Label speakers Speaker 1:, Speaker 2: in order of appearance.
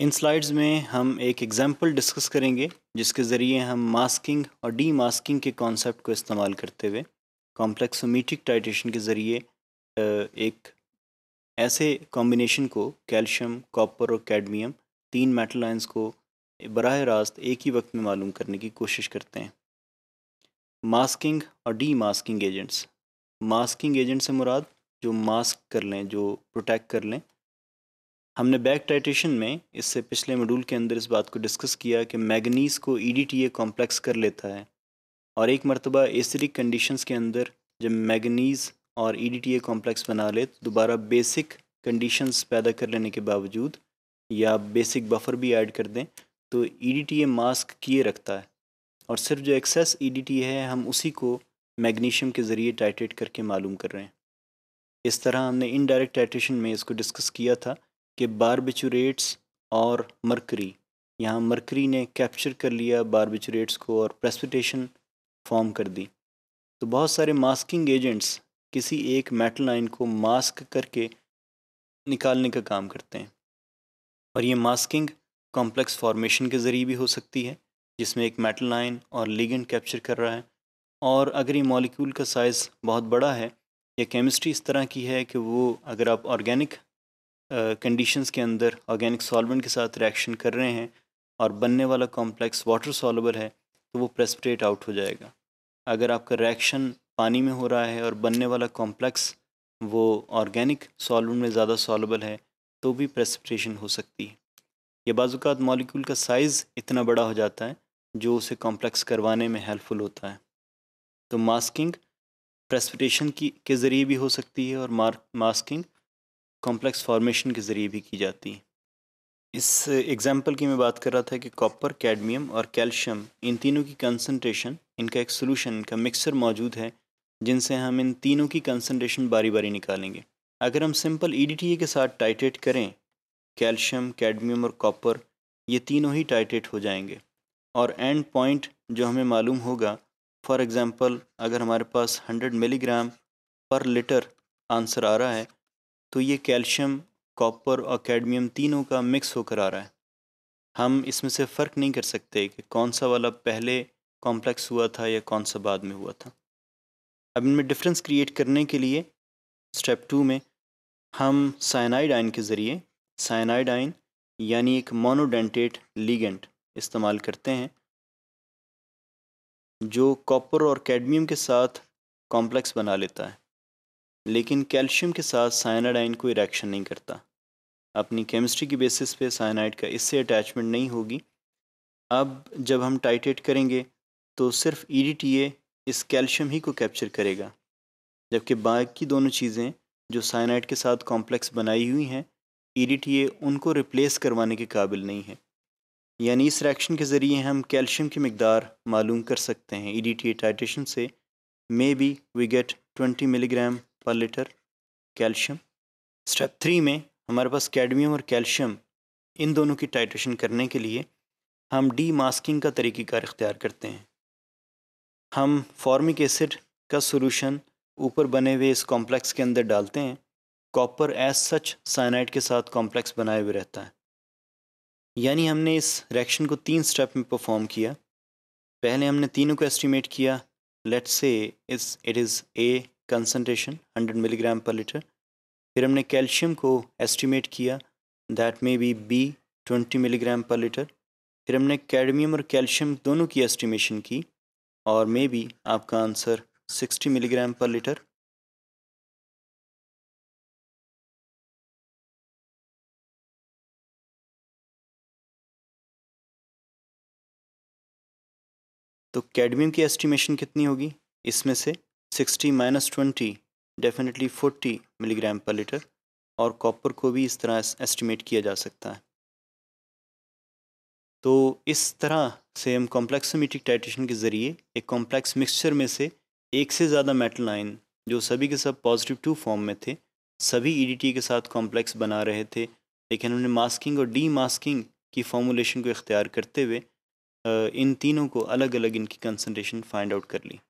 Speaker 1: इन slides में हम एक एग्ज़ाम्पल डिस्कस करेंगे जिसके ज़रिए हम मास्किंग और डी मास्किंग के कॉन्सेप्ट को इस्तेमाल करते हुए कॉम्प्लेक्सोमीटिक टाइटेशन के ज़रिए एक ऐसे कॉम्बिनेशन को कैल्शियम कॉपर और कैडमियम तीन मेटल आयंस को बरह रास्त एक ही वक्त में मालूम करने की कोशिश करते हैं मास्किंग और demasking agents masking agent से मुराद जो मास्क कर लें जो प्रोटेक्ट कर लें हमने बैक टाइटेशन में इससे पिछले मॉड्यूल के अंदर इस बात को डिस्कस किया कि मैगनीज़ को E D T A complex कर लेता है और एक मरतबा एसिडिक कंडीशंस के अंदर जब मैगनीज़ और E D T A complex बना ले तो दोबारा बेसिक कंडीशंस पैदा कर लेने के बावजूद या बेसिक बफर भी ऐड कर दें तो E D T A mask किए रखता है और सिर्फ जो excess E D T A है हम उसी को मैगनीशियम के ज़रिए टाइटेट करके मालूम कर रहे हैं इस तरह हमने इनडायरेक्ट टाइटेशन में इसको डिस्कस किया था कि बारबिचुरेट्स और मरकरी यहाँ मरकरी ने कैप्चर कर लिया बारबिचुरेट्स को और प्रेसिपिटेशन फॉर्म कर दी तो बहुत सारे मास्किंग एजेंट्स किसी एक मेटल आइन को मास्क करके निकालने का काम करते हैं और ये मास्किंग कॉम्प्लेक्स फॉर्मेशन के ज़रिए भी हो सकती है जिसमें एक मेटल लाइन और लिगेंड कैप्चर कर रहा है और अगर ये मॉलिक्यूल का साइज़ बहुत बड़ा है या केमिस्ट्री इस तरह की है कि वो अगर आप ऑर्गेनिक कंडीशंस के अंदर ऑर्गेनिक सॉल्वेंट के साथ रिएक्शन कर रहे हैं और बनने वाला कॉम्प्लेक्स वाटर सॉलेबल है तो वो प्रेस्परेट आउट हो जाएगा अगर आपका रिएक्शन पानी में हो रहा है और बनने वाला कॉम्प्लेक्स वो ऑर्गेनिक सॉल्वेंट में ज़्यादा सॉलेबल है तो भी प्रेसिपिटेशन हो सकती है यह बाजुकात मॉलिक्यूल का साइज़ इतना बड़ा हो जाता है जो उसे कॉम्प्लेक्स करवाने में हेल्पफुल होता है तो मास्किंग प्रेसप्रेशन की के ज़रिए भी हो सकती है और मास्किंग कॉम्प्लेक्स फॉर्मेशन के ज़रिए भी की जाती हैं इस एग्ज़ाम्पल की मैं बात कर रहा था कि कॉपर कैडमियम और कैल्शियम इन तीनों की कंसनट्रेशन इनका एक सोलूशन इनका मिक्सर मौजूद है जिनसे हम इन तीनों की कंसनट्रेशन बारी बारी निकालेंगे अगर हम सिंपल ई e के साथ टाइटेट करें कैल्शियम कैडमियम और कॉपर ये तीनों ही टाइटेट हो जाएंगे और एंड पॉइंट जो हमें मालूम होगा फॉर एग्ज़ाम्पल अगर हमारे पास हंड्रेड मिलीग्राम पर लीटर आंसर आ रहा है तो ये कैल्शियम कॉपर और कैडमियम तीनों का मिक्स होकर आ रहा है हम इसमें से फ़र्क नहीं कर सकते कि कौन सा वाला पहले कॉम्प्लेक्स हुआ था या कौन सा बाद में हुआ था अब इनमें डिफरेंस क्रिएट करने के लिए स्टेप टू में हम साइनाइड आइन के ज़रिए साइनाइड आइन यानी एक मोनोडेंटेट लीगेंट इस्तेमाल करते हैं जो कॉपर और कैडमियम के साथ कॉम्प्लेक्स बना लेता है लेकिन कैल्शियम के साथ साइनाडाइन कोई रिएक्शन नहीं करता अपनी केमिस्ट्री की बेसिस पे साइनाइड का इससे अटैचमेंट नहीं होगी अब जब हम टाइटेट करेंगे तो सिर्फ ई e इस कैल्शियम ही को कैप्चर करेगा जबकि बाकी दोनों चीज़ें जो साइनाइड के साथ कॉम्प्लेक्स बनाई हुई हैं ई e उनको रिप्लेस करवाने के काबिल नहीं है यानी इस रिएक्शन के ज़रिए हम कैल्शियम की मकदार मालूम कर सकते हैं ई डी टाइटेशन से may be we get 20 milligram पर लीटर कैल्शियम स्टेप थ्री में हमारे पास कैडमियम और कैल्शियम इन दोनों की टाइट्रेशन करने के लिए हम डी मास्किंग का तरीक़ेकार इख्तियार करते हैं हम फॉर्मिक एसिड का सोलूशन ऊपर बने हुए इस कॉम्प्लेक्स के अंदर डालते हैं कॉपर एज सच साइनाइड के साथ कॉम्प्लेक्स बनाए हुए रहता है यानी हमने इस रिएक्शन को तीन स्टेप में परफॉर्म किया पहले हमने तीनों को एस्टिमेट किया let's say it is a concentration 100 milligram पर लीटर फिर हमने कैल्शियम को एस्टिमेट किया that may be be 20 milligram पर लीटर फिर हमने कैडमियम और कैल्शियम दोनों की एस्टिमेशन की और मे बी आपका आंसर 60 मिलीग्राम पर लीटर तो कैडमियम की एस्टिमेशन कितनी होगी इसमें से sixty minus twenty definitely forty milligram पर लीटर और कॉपर को भी इस तरह एस्टिमेट किया जा सकता है तो इस तरह से हम कॉम्प्लेक्सोमीटिक टाइटेशन के ज़रिए एक कॉम्प्लेक्स मिक्सचर में से एक से ज़्यादा मेटल आयन जो सभी के सब पॉजिटिव टू फॉर्म में थे सभी ईडीटी e के साथ कॉम्प्लेक्स बना रहे थे लेकिन उन्होंने मास्किंग और डी मास्किंग की फॉर्मूलेशन को इख्तियार करते हुए इन तीनों को अलग अलग इनकी कंसनट्रेशन फाइंड आउट कर ली